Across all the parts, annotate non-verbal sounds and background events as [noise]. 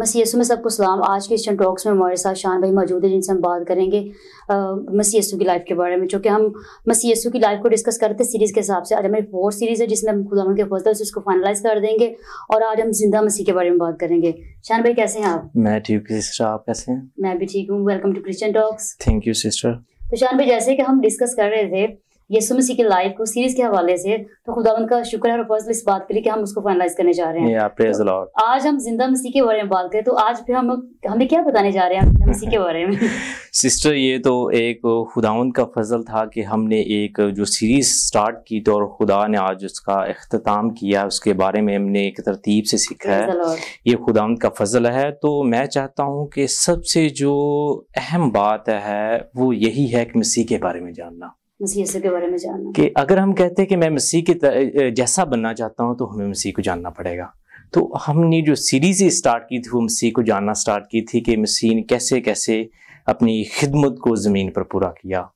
मसीसु में सबको सलाम आज के स्टन टॉक्स में हमारे साथ शान भाई मौजूद है जिनसे हम बात करेंगे मसीसु की लाइफ के बारे में चूँकि हम मसीसु की लाइफ को डिस्कस करते हैं सीरीज़ के हिसाब से आज हमारी फोर्थ सीरीज़ है जिसमें हम खुदा के फसल से उसको फाइनलाइज कर देंगे और आज हम जिंदा मसीह के बारे में बात करेंगे शान भाई कैसे हैं आप मैं ठीक हूँ सिस्टर आप कैसे हैं मैं भी ठीक हूँ welcome to Christian talks thank you sister तो शान भाई जैसे कि हम डिस्कस कर रहे थे यीशु मसीह की लाइफ को सीरीज के हवाले से तो खुदा का शुक्र है और इस बात के लिए कि हम उसको फाइनलाइज करने जा रहे हैं yeah, तो आज हम जिंदा मसीह के बारे में बात करें तो आज फिर हम हमें क्या बताने जा रहे हैं जिंदा मसीह के [laughs] बारे में सिस्टर ये तो एक खुदावन का फजल था कि हमने एक जो सीरीज स्टार्ट की तो और खुदा ने आज उसका अख्ताम किया उसके बारे में हमने एक तरतीब से सीखा है ये खुदावन का फजल है तो मैं चाहता हूँ कि सबसे जो अहम बात है वो यही है कि मसीह के बारे में जानना के बारे में कि अगर हम कहते हैं कि मैं मसीह के जैसा बनना चाहता हूँ तो हमें मसीह को जानना पड़ेगा तो हमने जो सीरीज़ स्टार्ट की थी वो मसीह को जानना स्टार्ट की थी कि मसीह ने कैसे कैसे अपनी खिदमत को ज़मीन पर पूरा किया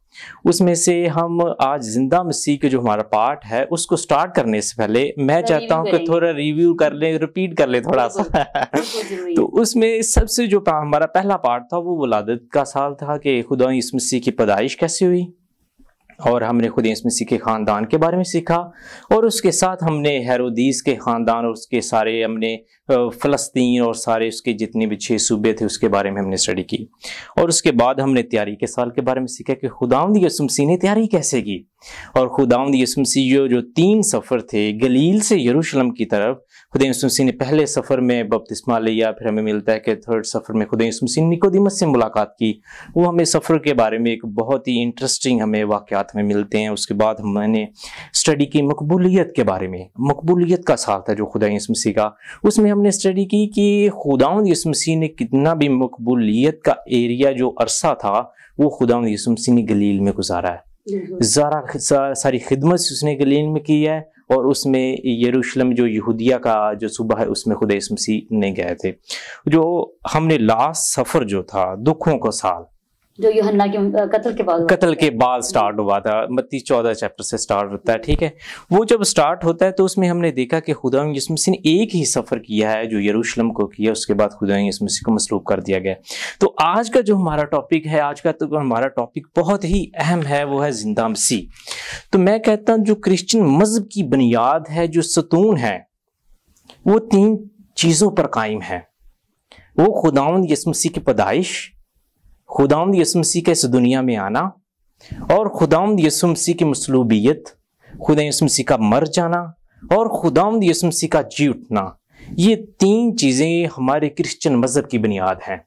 उसमें से हम आज जिंदा मसीह के जो हमारा पार्ट है उसको स्टार्ट करने से पहले मैं चाहता हूं कि थोड़ा रिव्यू कर लें रिपीट कर लें थोड़ा सा [laughs] तो उसमें सबसे जो हमारा पहला पार्ट था वो वलादत का साल था कि खुदा इस मसीह की पैदाइश कैसे हुई और हमने खुद इसमें सीखे ख़ानदान के बारे में सीखा और उसके साथ हमने हैरोदीस के ख़ानदान और उसके सारे हमने फ़लस्तीन और सारे उसके जितने भी छः सूबे थे उसके बारे में हमने स्टडी की और उसके बाद हमने तैयारी के साल के बारे में सीखा कि खुदावंद यसुमसी ने तैयारी कैसे की और खुदावंद यसुमसी जो जो तीन सफ़र थे गलील से यरूशलम की तरफ खुदा मसीह ने पहले सफ़र में बपतिस्मा लिया फिर हमें मिलता है कि थर्ड सफ़र में खुद ने निकोदिमस से मुलाकात की वो हमें सफ़र के बारे में एक बहुत ही इंटरेस्टिंग हमें वाक़ात में मिलते हैं उसके बाद हमने स्टडी की मकबूलीत के बारे में मकबूलीत का साथ था जो खुदा मसीह का उसमें हमने स्टडी की कि खुदाउद मसीह ने कितना भी मकबूलीत का एरिया जो अरसा था वो खुदाउद मसीह ने गलील में गुजारा है ज़रा सारी खिदमत उसने गलील में की है और उसमें यरूशलम जो यहूदिया का जो सूबा है उसमें खुद मसीह नहीं गए थे जो हमने लास्ट सफ़र जो था दुखों का साल जो यूहन्ना के कत्ल के बाद कत्ल के बाद स्टार्ट हुआ था बत्तीस चौदह चैप्टर से स्टार्ट होता है ठीक है वो जब स्टार्ट होता है तो उसमें हमने देखा कि खुदा यसमसी ने एक ही सफ़र किया है जो यरूशलम को किया उसके बाद खुदा यसमसी को मसलूब कर दिया गया तो आज का जो हमारा टॉपिक है आज का तो हमारा टॉपिक बहुत ही अहम है वो है जिंदा मसी तो मैं कहता हूँ जो क्रिश्चन मजहब की बुनियाद है जो सतून है वो तीन चीज़ों पर कायम है वो खुदावंद यसमसी की पैदाइश खुदाम यसु के इस दुनिया में आना और खुदाम यसु की मसलूबियत खुदा यसुमसी का मर जाना और खुदाम यसु का जी उठना ये तीन चीज़ें हमारे क्रिश्चियन मज़हब की बुनियाद हैं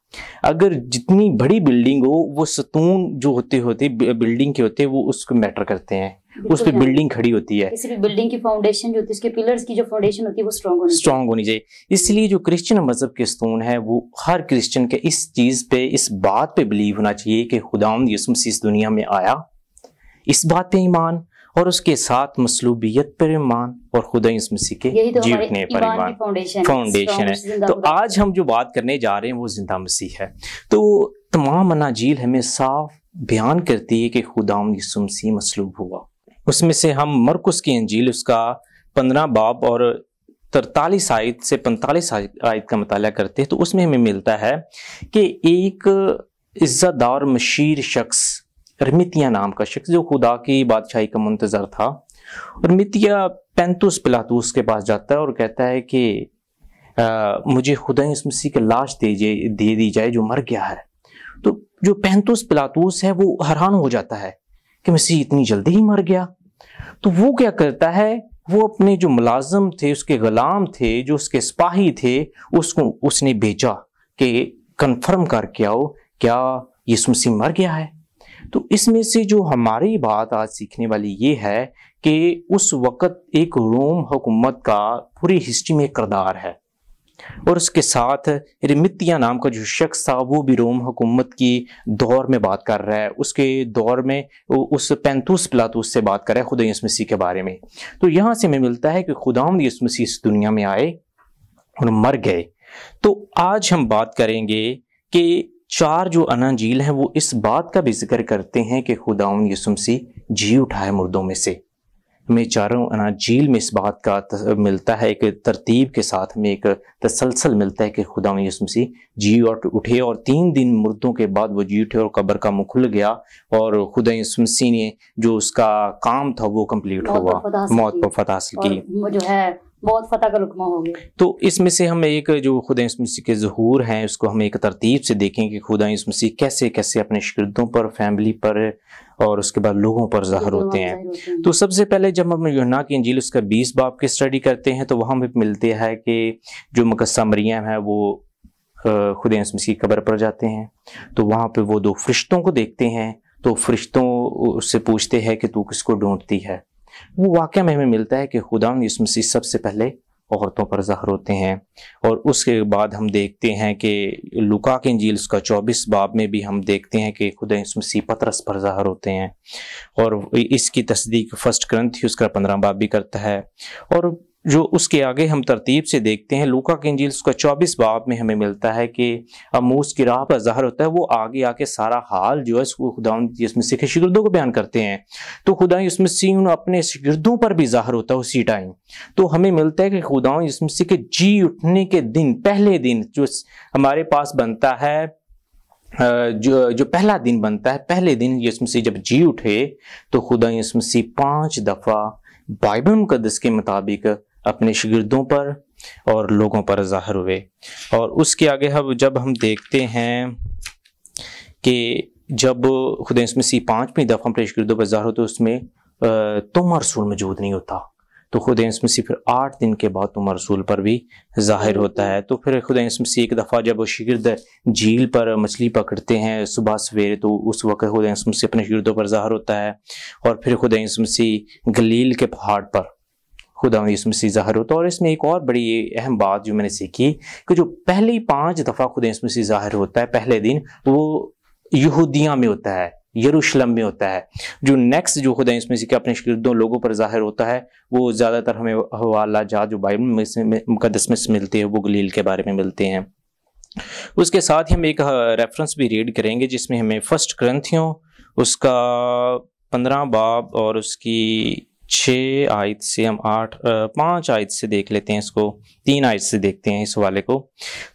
अगर जितनी बड़ी बिल्डिंग हो वो सतून जो होते होते बिल्डिंग के होते वो उसको मैटर करते हैं उस पर बिल्डिंग खड़ी होती है किसी भी बिल्डिंग की फाउंडेशन जो उसके पिलर्स की जो फाउंडेशन होती है वो स्ट्रॉन्ग होनी स्ट्रॉन्ग होनी चाहिए इसलिए जो क्रिश्चियन मजहब के स्तून है वो हर क्रिश्चियन के इस चीज पे इस बात पे बिलीव होना चाहिए कि खुदाम यसुमसी इस दुनिया में आया इस बात पे ईमान और उसके साथ मसलूबियत पर ईमान और खुदा मसीह के तो जीवने पर ईमान फाउंडेशन है तो आज हम जो बात करने जा रहे हैं वो जिंदा मसीह है तो तमाम अनाजील हमें साफ बयान करती है कि खुदाम यसुमसी मसलूब हुआ उसमें से हम मरकुस की अंजील उसका पंद्रह बाब और तरतालीस आयत से पैंतालीस आयत का मतलब करते हैं तो उसमें हमें मिलता है कि एक इज्जतदार मशीर शख्स रमितिया नाम का शख्स जो खुदा की बादशाही का मंतजर था और मितिया पैंतुस पिलातूस के पास जाता है और कहता है कि आ, मुझे खुदा मसीह की लाश दे दे दी जाए जो मर गया है तो जो पैंतुस पिलातूस है वो हैरान हो जाता है कि मसीह इतनी जल्दी ही मर गया तो वो क्या करता है वो अपने जो मुलाजम थे उसके गुलाम थे जो उसके सिपाही थे उसको उसने भेजा कि कंफर्म करके आओ क्या यीशु मसीह मर गया है तो इसमें से जो हमारी बात आज सीखने वाली ये है कि उस वक़्त एक रोम हुकूमत का पूरी हिस्ट्री में किरदार है और उसके साथ रिमितिया नाम का जो शख्स था वो भी रोम हुकूमत की दौर में बात कर रहा है उसके दौर में उस पैंतूस प्लातूस से बात कर रहा है खुदा यस मसीह के बारे में तो यहाँ से हमें मिलता है कि खुदाम यस मसीह इस दुनिया में आए और मर गए तो आज हम बात करेंगे कि चार जो अनाजील हैं वो इस बात का भी जिक्र करते हैं कि खुदाउन यसुमसी जी उठाए मुर्दों में से మే చారౌనా జీల్ మే ইস బాత్ కా తల్త మిల్తా హై కే తర్తీబ్ కే సాత్ మే ఏక్ తసల్సల్ మిల్తా హై కే ఖుదాయ్ ఉస్మే సే జీ ఉఠే ఔర్ 3 దిన మర్తో కే baad వో జీ ఉఠే ఔర్ కబర్ కా ముఖల్ గయా ఔర్ ఖుదాయ్ ఉస్మే సే జో uska kaam tha vo complete hua maut muft hasil ki jo hai बहुत फतेह का रुकमा हो गया तो इसमें से हम एक जो खुदा मसीह के जहूर हैं उसको हम एक तरतीब से देखें कि खुदा मसीह कैसे कैसे अपने शिक्दों पर फैमिली पर और उसके बाद लोगों पर ज़हर होते हैं होते हैं तो सबसे पहले जब हम योना की अंजील उसका बीस बाप की स्टडी करते हैं तो वहाँ भी मिलते हैं कि जो मकस्सा मरियम है वो खुद मसीह की कब्र पर जाते हैं तो वहाँ पर वो दो फरिश्तों को देखते हैं तो फरिश्तों से पूछते हैं कि तू किसको ढूंढती है वो वाक्य में हमें मिलता है कि खुदा यूसमसी सबसे पहले औरतों पर ज़ाहर होते हैं और उसके बाद हम देखते हैं कि लुका के झील उसका चौबीस बाब में भी हम देखते हैं कि खुदा मसीह पतरस पर ज़ाहर होते हैं और इसकी तस्दीक फर्स्ट ग्रंथ ही उसका पंद्रह बाब भी करता है और जो उसके आगे हम तरतीब से देखते हैं लूका के इंजील उसका चौबीस बाब में हमें मिलता है कि अमूस की राह पर जहर होता है वो आगे आके सारा हाल जो है उसको खुदा उसमें सिख शिगिरदों को बयान करते हैं तो खुदा उसमें सिंह अपने शिगिरदों पर भी जहर होता है उसी टाइम तो हमें मिलता है कि खुदा जिसमें सिख जी उठने के दिन पहले दिन जो हमारे पास बनता है जो जो पहला दिन बनता है पहले दिन यीशु जब जी उठे तो खुदा यीशु पांच दफ़ा बाइबल मुकदस के मुताबिक अपने शिगिरदों पर और लोगों पर ज़ाहिर हुए और उसके आगे हम जब हम देखते हैं कि जब खुद इसमें सी पाँचवीं दफ़ा अपने शिगिरदों पर ज़ाहिर होते तो उसमें तुम रसूल मौजूद नहीं होता तो खुद मसीह फिर आठ दिन के बाद उमर रसूल पर भी जाहिर होता है तो फिर खुद मसीह एक दफ़ा जब शिगिरद झील पर मछली पकड़ते हैं सुबह सवेरे तो उस वक्त खुद मसीह अपने शिगिरदों पर जाहिर होता है और फिर खुद मसीह गलील के पहाड़ पर खुदा यीशु मसीह ज़ाहिर होता है और इसमें एक और बड़ी अहम बात जो मैंने सीखी कि जो पहली पांच दफ़ा खुदा यीशु मसीह ज़ाहिर होता है पहले दिन वो यहूदिया में होता है यरूशलम में होता है जो नेक्स्ट जो खुदा इसमें से के अपने शगिर्दों लोगों पर जाहिर होता है वो ज़्यादातर हमें हवाला जा जो बाइबल में मुकदस में मिलते हैं वो गलील के बारे में मिलते हैं उसके साथ ही हम एक रेफरेंस भी रीड करेंगे जिसमें हमें फर्स्ट ग्रंथियों उसका पंद्रह बाब और उसकी छः आयत से हम आठ पाँच आयत से देख लेते हैं इसको तीन आयत से देखते हैं इस वाले को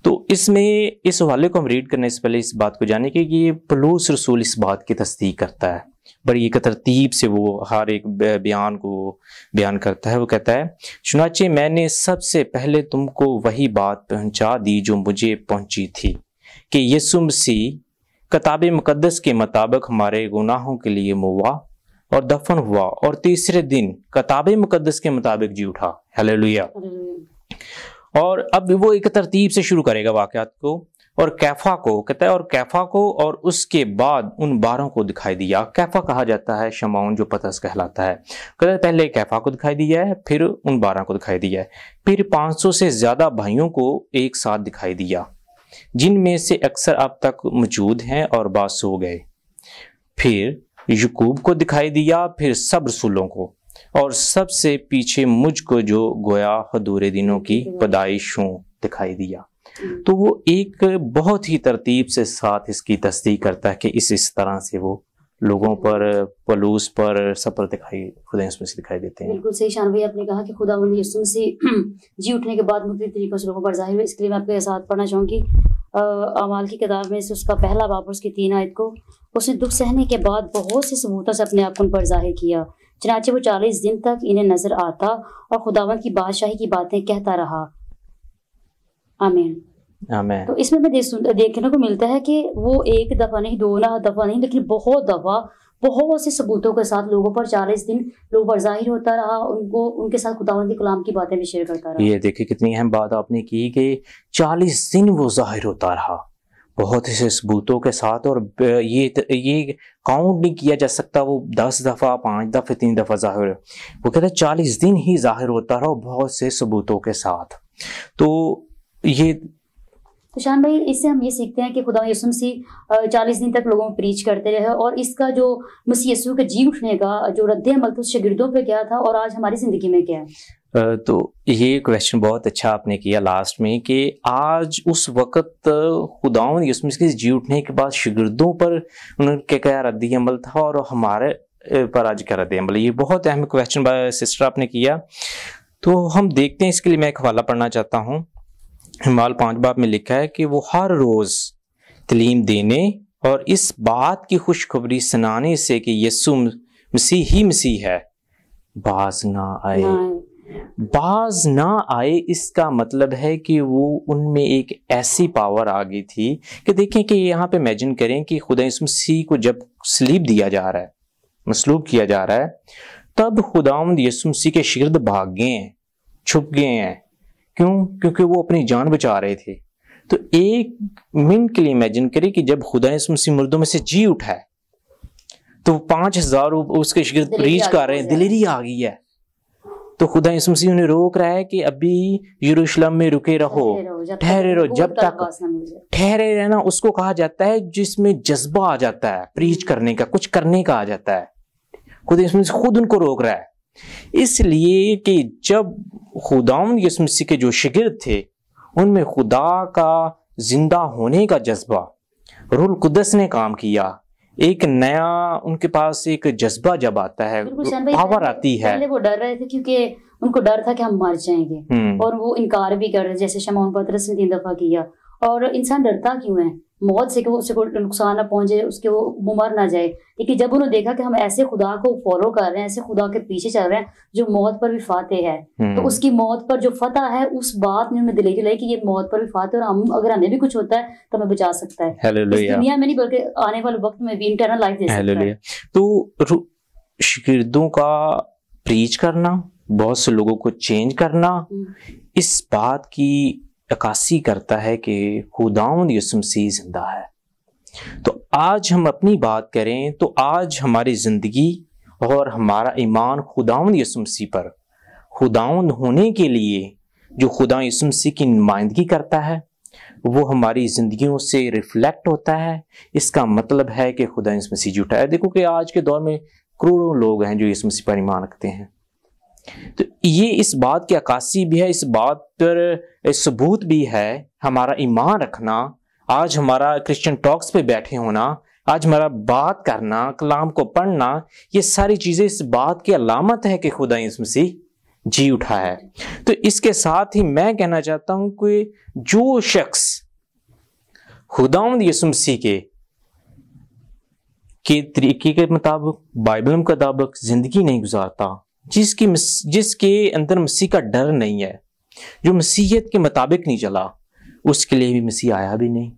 तो इसमें इस वाले को हम रीड करने से पहले इस बात को जाने कि ये पलूस रसूल इस बात की तस्दीक करता है बड़ी एक तरतीब से वो हर एक बयान को बयान करता है वो कहता है चुनाचे मैंने सबसे पहले तुमको वही बात पहुंचा दी जो मुझे पहुंची थी कि यसुम सी किताब मुकदस के मुताबिक हमारे गुनाहों के लिए मुआ और दफन हुआ और तीसरे दिन कताब मुकदस के मुताबिक जी उठा हलेलुया और अब वो एक तरतीब से शुरू करेगा वाकत को और कैफा को कहता है और कैफा को और उसके बाद उन बारों को दिखाई दिया कैफा कहा जाता है शमाउन जो पतस कहलाता है कहता है पहले कैफा को दिखाई दिया है फिर उन बारह को दिखाई दिया है फिर 500 से ज़्यादा भाइयों को एक साथ दिखाई दिया जिनमें से अक्सर अब तक मौजूद हैं और बास हो गए फिर यकूब को दिखाई दिया फिर सब रसूलों को और सबसे पीछे मुझको जो गोया हदूरे दिनों की पदाइश हूँ दिखाई दिया हम्म। तो वो एक बहुत ही तरतीब से साथ इसकी तस्दीक करता है कि इस इस तरह से वो लोगों पर पलूस पर सफर दिखाई खुदा इसमें से दिखाई देते हैं बिल्कुल सही शान भाई आपने कहा कि खुदा यसुम से जी उठने के बाद मुख्य तरीक़ों से लोगों पर जाहिर हुए इसके लिए मैं आपके साथ पढ़ना चाहूँगी अमाल की किताब में से उसका पहला बाप उसकी तीन आयत को उसने दुख सहने के बाद बहुत से सबूतों से अपने आप को उन पर जाहिर किया चनाचे वो चालीस दिन तक इन्हें नजर आता और खुदावन की बादशाही की बातें कहता रहा आमीन आमीन तो इसमें मैं देखने को मिलता है कि वो एक दफा नहीं दो ना दफा नहीं लेकिन बहुत दफा बहुत से सबूतों के साथ लोगों पर चालीस दिन लोगों पर जाहिर होता रहा उनको उनके साथ खुदावन के कलाम की बातें भी शेयर करता रहा ये देखिए कितनी अहम बात आपने की कि चालीस दिन वो जाहिर होता रहा बहुत से सबूतों के साथ और ये ये काउंट नहीं किया जा सकता वो दस दफ़ा पाँच दफे तीन दफ़ा ज़ाहिर वो कहते हैं चालीस दिन ही ज़ाहिर होता रहा बहुत से सबूतों के साथ तो ये तो शान भाई इससे हम ये सीखते हैं कि खुदा यसु मसीह चालीस दिन तक लोगों को प्रीच करते रहे और इसका जो मसीह यसु के जी उठने का जो रद्द अमल था शगिर्दों पर क्या था और आज हमारी ज़िंदगी में क्या है तो ये क्वेश्चन बहुत अच्छा आपने किया लास्ट में कि आज उस वक्त खुदाओं के जी उठने के बाद शिगिर्दों पर उनके क्या रद्दी अमल था और हमारे पर आज क्या रद्द अमल ये बहुत अहम क्वेश्चन सिस्टर आपने किया तो हम देखते हैं इसके लिए मैं एक हवाला पढ़ना चाहता हूँ हिमाल पाँच बाप में लिखा है कि वो हर रोज़ तलीम देने और इस बात की खुशखबरी सुनाने से कि यसु मसीह ही मसीह है बाज ना आए बाज ना आए इसका मतलब है कि वो उनमें एक ऐसी पावर आ गई थी कि देखें कि यहाँ पे इमेजिन करें कि खुदा सी को जब स्लीप दिया जा रहा है मसलूब किया जा रहा है तब खुदाम यसुमसी के शिरद भाग गए हैं छुप गए हैं क्यों क्योंकि वो अपनी जान बचा रहे थे तो एक मिनट के लिए इमेजिन करें कि जब खुदा यसुमसी मुर्दों में से जी उठा है तो पांच हजार उसके शिरद रीच कर रहे हैं दिलेरी आ गई है तो खुदा यसु मसीह उन्हें रोक रहा है कि अभी यरूशलेम में रुके रहो ठहरे रहो जब तक ठहरे रहना उसको कहा जाता है जिसमें जज्बा आ जाता है प्रीच करने का कुछ करने का आ जाता है खुदा यसु मसीह खुद उनको रोक रहा है इसलिए कि जब खुदाम यसु मसीह के जो शिगिर थे उनमें खुदा का जिंदा होने का जज्बा रुल कुदस ने काम किया एक नया उनके पास एक जज्बा जब आता है पावर आती है पहले वो डर रहे थे क्योंकि उनको डर था कि हम मर जाएंगे हम्म। और वो इनकार भी कर रहे जैसे शमान पत्र ने तीन दफा किया और इंसान डरता क्यों है मौत से कि उसे को नुकसान ना पहुंचे उसके वो मर ना जाए लेकिन जब उन्होंने देखा कि हम ऐसे खुदा को फॉलो कर रहे हैं ऐसे खुदा के पीछे चल रहे हैं जो मौत पर भी फाते है तो हम्म। उसकी मौत पर जो फतेह है उस बात ने उन्हें दिलेरी लाई कि ये मौत पर भी फाते और हम अगर हमें भी कुछ होता है तो हमें बचा सकता है दुनिया में नहीं बल्कि आने वाले वक्त में भी इंटरनल लाइफ दे तो शिगिर्दों का प्रीच करना बहुत से लोगों को चेंज करना हम्म। इस बात की टकासी करता है कि खुदाउन यसुमसी जिंदा है तो आज हम अपनी बात करें तो आज हमारी ज़िंदगी और हमारा ईमान खुदाउन यसुमसी पर खुदाउन होने के लिए जो खुदा यसुमसी की नुमाइंदगी करता है वो हमारी ज़िंदगियों से रिफ्लेक्ट होता है इसका मतलब है कि खुदा यसमसी जुटा है देखो कि आज के दौर में करोड़ों लोग हैं जो यसमसी पर ईमान रखते हैं तो ये इस बात की अक्सी भी है इस बात पर सबूत भी है हमारा ईमान रखना आज हमारा क्रिश्चियन टॉक्स पे बैठे होना आज हमारा बात करना कलाम को पढ़ना ये सारी चीज़ें इस बात की अलामत है कि खुदा मसीह जी उठा है तो इसके साथ ही मैं कहना चाहता हूं कि जो शख्स खुदाउंद यसुमसी के के तरीके के मुताबिक बाइबल के मुताबिक ज़िंदगी नहीं गुजारता जिसकी जिसके अंदर मसीह का डर नहीं है जो मसीहत के मुताबिक नहीं चला उसके लिए भी मसीह आया भी नहीं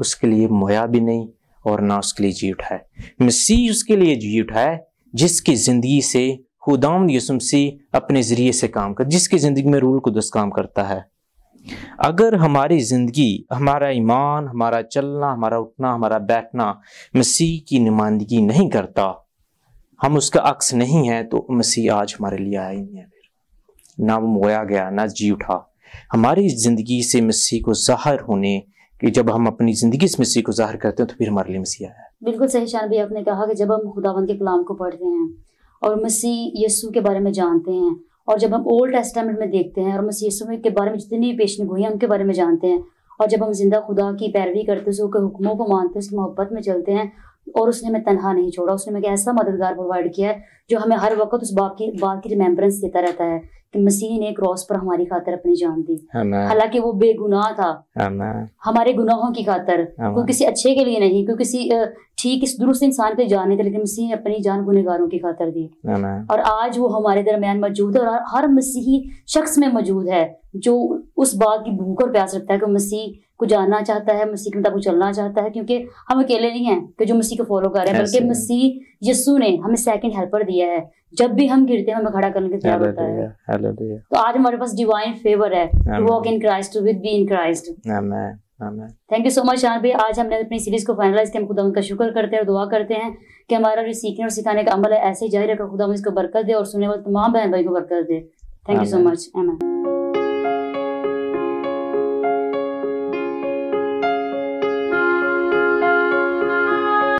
उसके लिए मोया भी नहीं और ना उसके लिए जी उठाए मसीह उसके लिए जी उठाए जिसकी ज़िंदगी से खुदाम यसुम मसीह अपने ज़रिए से काम कर जिसकी ज़िंदगी में रूल कुदस काम करता है अगर हमारी ज़िंदगी हमारा ईमान हमारा चलना हमारा उठना हमारा बैठना मसीह की नुमाइंदगी नहीं करता हम उसका अक्स नहीं है तो मसीह आज हमारे लिए आया ही नहीं है फिर ना वो मोया गया ना जी उठा हमारी ज़िंदगी से मसीह को जाहिर होने कि जब हम अपनी ज़िंदगी से मसीह को जाहिर करते हैं तो फिर हमारे लिए मसीह आया बिल्कुल सही शान भी आपने कहा कि जब हम खुदावन के कलाम को पढ़ते हैं और मसीह यस्सु के बारे में जानते हैं और जब हम ओल्ड टेस्टामेंट में देखते हैं और मसीह यस्सु के बारे में जितनी भी पेशन गोई हैं उनके बारे में जानते हैं और जब हम जिंदा खुदा की पैरवी करते हैं उसके हुक्मों को मानते हैं उसकी मोहब्बत में चलते हैं और उसने हमें तनहा नहीं छोड़ा उसने हमें ऐसा मददगार प्रोवाइड किया है जो हमें हर वक्त उस बाप की बात की रिमेम्बरेंस देता रहता है कि मसीह ने क्रॉस पर हमारी खातर अपनी जान दी हालांकि वो बेगुनाह था हमारे गुनाहों की खातर कोई किसी अच्छे के लिए नहीं कोई किसी ठीक इस दुरुस्त इंसान के जाने थे लेकिन मसीह ने अपनी जान गुनेगारों की खातर दी और आज वो हमारे दरम्यान मौजूद है और हर मसीही शख्स में मौजूद है जो उस बात की भूख और प्यास रखता है कि मसीह को जानना चाहता है मसीह को चलना चाहता है क्योंकि हम अकेले नहीं है कि जो मसीह को फॉलो कर रहे हैं बल्कि मसीह यस्सू ने हमें सेकंड हेल्पर दिया है जब भी हम गिरते हैं हमें खड़ा करने के तैयार होता है तो आज हमारे पास डिवाइन फेवर है walk in Christ with be in Christ thank you so much यार भाई आज हमने अपनी सीरीज को फाइनलाइज किया हम खुदा उनका शुक्र करते हैं और दुआ करते हैं कि हमारा जो सीखने और सिखाने का अमल है ऐसे ही जारी रखो खुदा इसको बरकत दे और सुनने वाले तमाम बहन भाई को बरकत दे thank you so much M